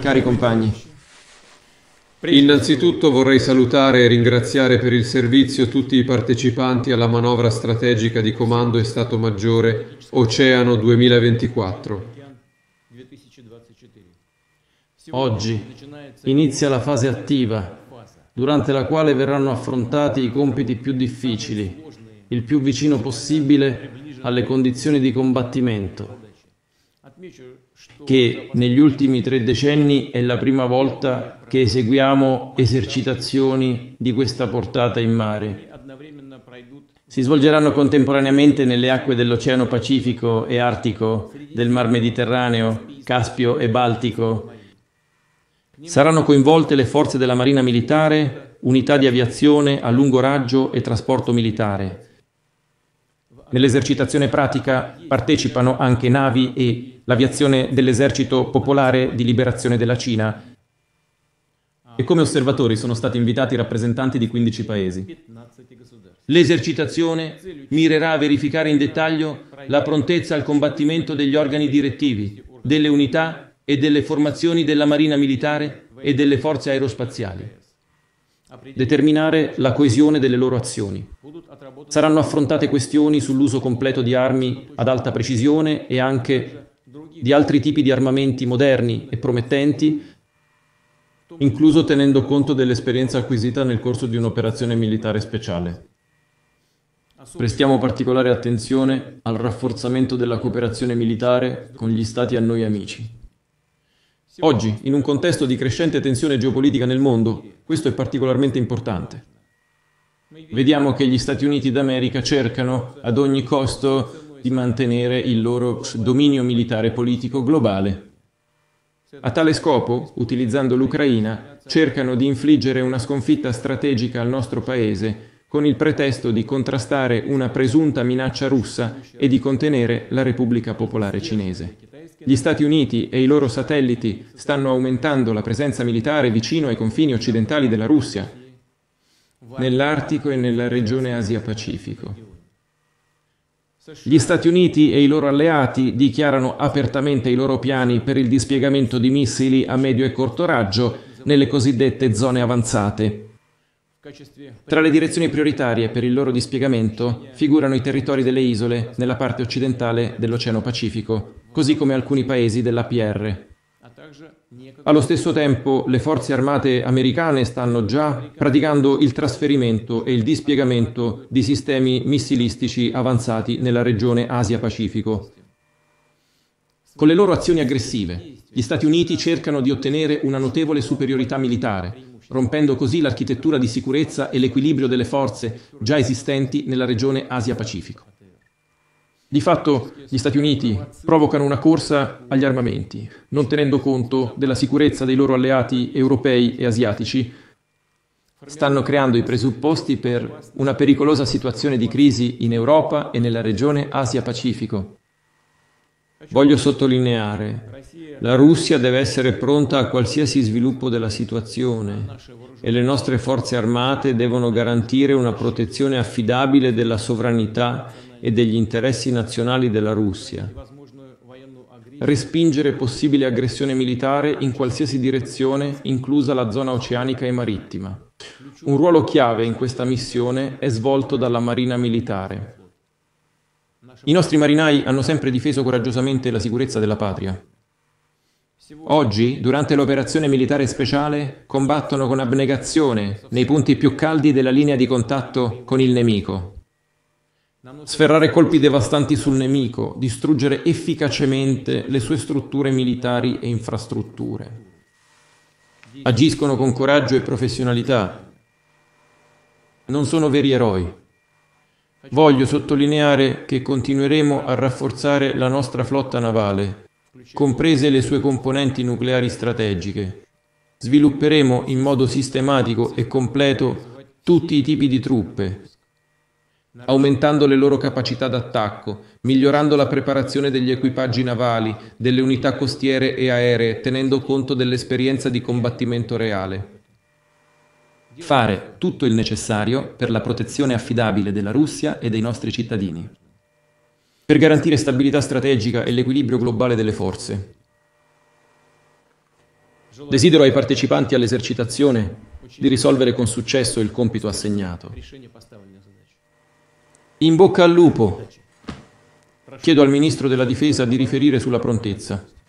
Cari compagni, innanzitutto vorrei salutare e ringraziare per il servizio tutti i partecipanti alla manovra strategica di Comando e Stato Maggiore Oceano 2024. Oggi inizia la fase attiva, durante la quale verranno affrontati i compiti più difficili, il più vicino possibile alle condizioni di combattimento che negli ultimi tre decenni è la prima volta che eseguiamo esercitazioni di questa portata in mare. Si svolgeranno contemporaneamente nelle acque dell'Oceano Pacifico e Artico, del Mar Mediterraneo, Caspio e Baltico. Saranno coinvolte le forze della Marina Militare, unità di aviazione a lungo raggio e trasporto militare. Nell'esercitazione pratica partecipano anche navi e l'aviazione dell'Esercito Popolare di Liberazione della Cina. E come osservatori sono stati invitati rappresentanti di 15 paesi. L'esercitazione mirerà a verificare in dettaglio la prontezza al combattimento degli organi direttivi, delle unità e delle formazioni della Marina Militare e delle forze aerospaziali determinare la coesione delle loro azioni. Saranno affrontate questioni sull'uso completo di armi ad alta precisione e anche di altri tipi di armamenti moderni e promettenti, incluso tenendo conto dell'esperienza acquisita nel corso di un'operazione militare speciale. Prestiamo particolare attenzione al rafforzamento della cooperazione militare con gli stati a noi amici. Oggi, in un contesto di crescente tensione geopolitica nel mondo, questo è particolarmente importante. Vediamo che gli Stati Uniti d'America cercano ad ogni costo di mantenere il loro dominio militare politico globale. A tale scopo, utilizzando l'Ucraina, cercano di infliggere una sconfitta strategica al nostro Paese con il pretesto di contrastare una presunta minaccia russa e di contenere la Repubblica Popolare Cinese. Gli Stati Uniti e i loro satelliti stanno aumentando la presenza militare vicino ai confini occidentali della Russia, nell'Artico e nella regione Asia-Pacifico. Gli Stati Uniti e i loro alleati dichiarano apertamente i loro piani per il dispiegamento di missili a medio e corto raggio nelle cosiddette zone avanzate, tra le direzioni prioritarie per il loro dispiegamento figurano i territori delle isole nella parte occidentale dell'Oceano Pacifico, così come alcuni paesi dell'APR. Allo stesso tempo le forze armate americane stanno già praticando il trasferimento e il dispiegamento di sistemi missilistici avanzati nella regione Asia-Pacifico. Con le loro azioni aggressive, gli Stati Uniti cercano di ottenere una notevole superiorità militare rompendo così l'architettura di sicurezza e l'equilibrio delle forze già esistenti nella regione Asia-Pacifico. Di fatto gli Stati Uniti provocano una corsa agli armamenti, non tenendo conto della sicurezza dei loro alleati europei e asiatici, stanno creando i presupposti per una pericolosa situazione di crisi in Europa e nella regione Asia-Pacifico. Voglio sottolineare la Russia deve essere pronta a qualsiasi sviluppo della situazione e le nostre forze armate devono garantire una protezione affidabile della sovranità e degli interessi nazionali della Russia. Respingere possibile aggressione militare in qualsiasi direzione, inclusa la zona oceanica e marittima. Un ruolo chiave in questa missione è svolto dalla Marina Militare. I nostri marinai hanno sempre difeso coraggiosamente la sicurezza della patria. Oggi, durante l'operazione militare speciale, combattono con abnegazione nei punti più caldi della linea di contatto con il nemico. Sferrare colpi devastanti sul nemico, distruggere efficacemente le sue strutture militari e infrastrutture. Agiscono con coraggio e professionalità. Non sono veri eroi. Voglio sottolineare che continueremo a rafforzare la nostra flotta navale comprese le sue componenti nucleari strategiche. Svilupperemo in modo sistematico e completo tutti i tipi di truppe, aumentando le loro capacità d'attacco, migliorando la preparazione degli equipaggi navali, delle unità costiere e aeree, tenendo conto dell'esperienza di combattimento reale. Fare tutto il necessario per la protezione affidabile della Russia e dei nostri cittadini per garantire stabilità strategica e l'equilibrio globale delle forze. Desidero ai partecipanti all'esercitazione di risolvere con successo il compito assegnato. In bocca al lupo! Chiedo al Ministro della Difesa di riferire sulla prontezza.